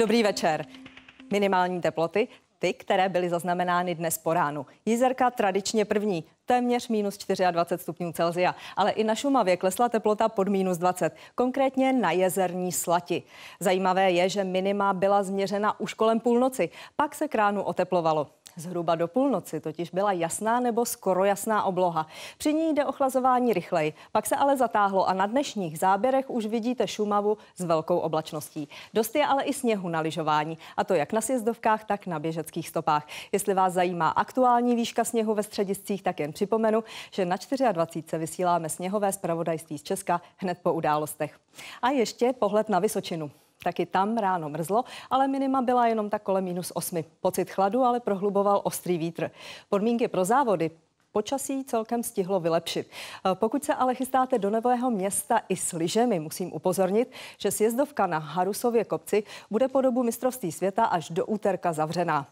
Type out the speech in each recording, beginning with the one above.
Dobrý večer. Minimální teploty, ty, které byly zaznamenány dnes po ránu. Jízerka tradičně první, téměř minus 24 stupňů Celzia, ale i na Šumavě klesla teplota pod minus 20, konkrétně na jezerní slati. Zajímavé je, že minima byla změřena už kolem půlnoci, pak se kránu oteplovalo. Zhruba do půlnoci totiž byla jasná nebo skoro jasná obloha. Při ní jde ochlazování rychleji, pak se ale zatáhlo a na dnešních záběrech už vidíte Šumavu s velkou oblačností. Dost je ale i sněhu na lyžování, a to jak na sjezdovkách, tak na běžeckých stopách. Jestli vás zajímá aktuální výška sněhu ve střediscích, tak jen připomenu, že na 24. vysíláme sněhové zpravodajství z Česka hned po událostech. A ještě pohled na Vysočinu. Taky tam ráno mrzlo, ale minima byla jenom tak kolem minus 8. Pocit chladu ale prohluboval ostrý vítr. Podmínky pro závody počasí celkem stihlo vylepšit. Eh, pokud se ale chystáte do nového města i s lyžemi, musím upozornit, že sjezdovka na Harusově kopci bude po dobu mistrovství světa až do úterka zavřená.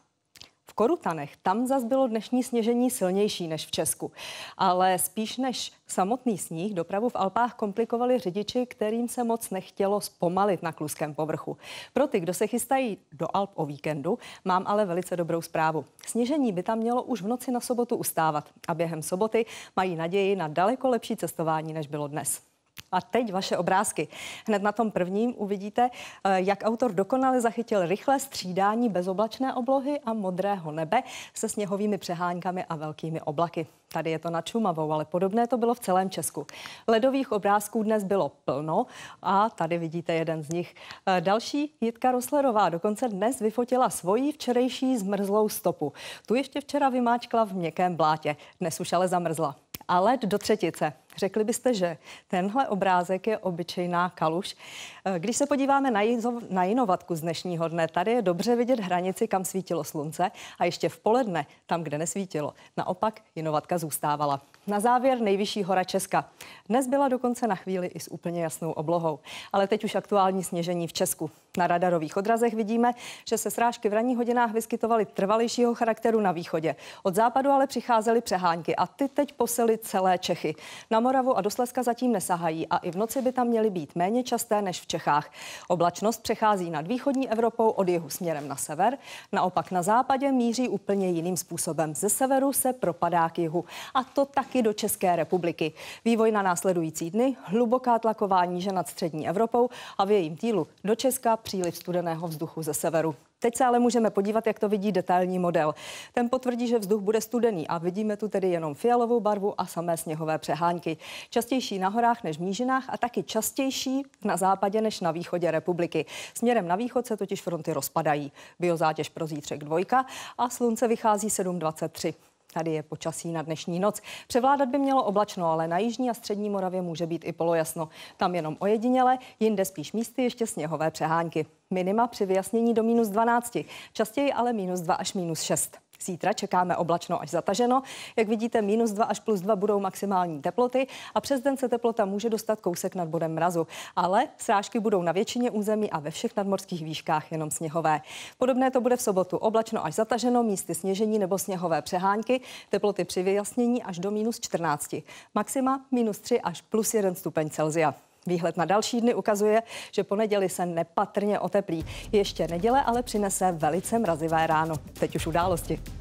Korutanech, tam zas bylo dnešní sněžení silnější než v Česku. Ale spíš než samotný sníh dopravu v Alpách komplikovali řidiči, kterým se moc nechtělo zpomalit na kluském povrchu. Pro ty, kdo se chystají do Alp o víkendu, mám ale velice dobrou zprávu. Sněžení by tam mělo už v noci na sobotu ustávat a během soboty mají naději na daleko lepší cestování, než bylo dnes. A teď vaše obrázky. Hned na tom prvním uvidíte, eh, jak autor dokonale zachytil rychlé střídání bezoblačné oblohy a modrého nebe se sněhovými přeháňkami a velkými oblaky. Tady je to na Čumavou, ale podobné to bylo v celém Česku. Ledových obrázků dnes bylo plno a tady vidíte jeden z nich. Eh, další Jitka Roslerová dokonce dnes vyfotila svoji včerejší zmrzlou stopu. Tu ještě včera vymáčkla v měkkém blátě, dnes už ale zamrzla. A led do třetice. Řekli byste, že tenhle obrázek je obyčejná kaluš. Eh, když se podíváme na, jizov, na jinovatku z dnešního dne, tady je dobře vidět hranici, kam svítilo slunce a ještě v poledne, tam, kde nesvítilo. Naopak jinovatka zůstávala. Na závěr nejvyšší hora Česka. Dnes byla dokonce na chvíli i s úplně jasnou oblohou. Ale teď už aktuální sněžení v Česku. Na radarových odrazech vidíme, že se srážky v ranních hodinách vyskytovaly trvalejšího charakteru na východě. Od západu ale přicházely přehánky a ty teď posily celé Čechy. Na Moravu a do Slezska zatím nesahají a i v noci by tam měly být méně časté než v Čechách. Oblačnost přechází nad východní Evropou od jihu směrem na sever, naopak na západě míří úplně jiným způsobem. Ze severu se propadá k jihu a to taky do České republiky. Vývoj na následující dny, hluboká tlaková níže nad střední Evropou a v jejím týlu do Česka příliv studeného vzduchu ze severu. Teď se ale můžeme podívat, jak to vidí detailní model. Ten potvrdí, že vzduch bude studený a vidíme tu tedy jenom fialovou barvu a samé sněhové přehánky. Častější na horách než v nížinách a taky častější na západě než na východě republiky. Směrem na východ se totiž fronty rozpadají. Biozátěž pro zítřek dvojka a slunce vychází 7,23. Tady je počasí na dnešní noc. Převládat by mělo oblačno, ale na jižní a střední Moravě může být i polojasno. Tam jenom ojediněle, jinde spíš místy ještě sněhové přehánky. Minima při vyjasnění do minus 12, častěji ale minus 2 až minus 6. Zítra čekáme oblačno až zataženo. Jak vidíte, minus 2 až plus 2 budou maximální teploty a přes den se teplota může dostat kousek nad bodem mrazu. Ale srážky budou na většině území a ve všech nadmorských výškách jenom sněhové. Podobné to bude v sobotu oblačno až zataženo, místy sněžení nebo sněhové přehánky, teploty při vyjasnění až do minus 14. Maxima minus 3 až plus 1 stupeň Celsia. Výhled na další dny ukazuje, že poneděli se nepatrně oteplí. Ještě neděle ale přinese velice mrazivé ráno. Teď už události.